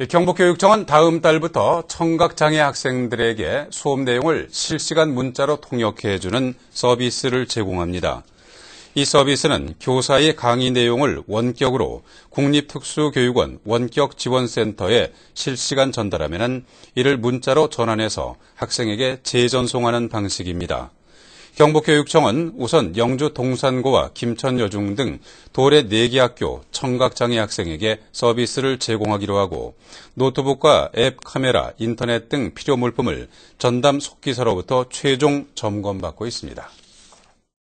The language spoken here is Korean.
예, 경북교육청은 다음 달부터 청각장애 학생들에게 수업 내용을 실시간 문자로 통역해주는 서비스를 제공합니다. 이 서비스는 교사의 강의 내용을 원격으로 국립특수교육원 원격지원센터에 실시간 전달하면 이를 문자로 전환해서 학생에게 재전송하는 방식입니다. 경북교육청은 우선 영주 동산고와 김천여중 등 도래 4개 학교 청각장애 학생에게 서비스를 제공하기로 하고 노트북과 앱, 카메라, 인터넷 등 필요 물품을 전담 속기사로부터 최종 점검받고 있습니다.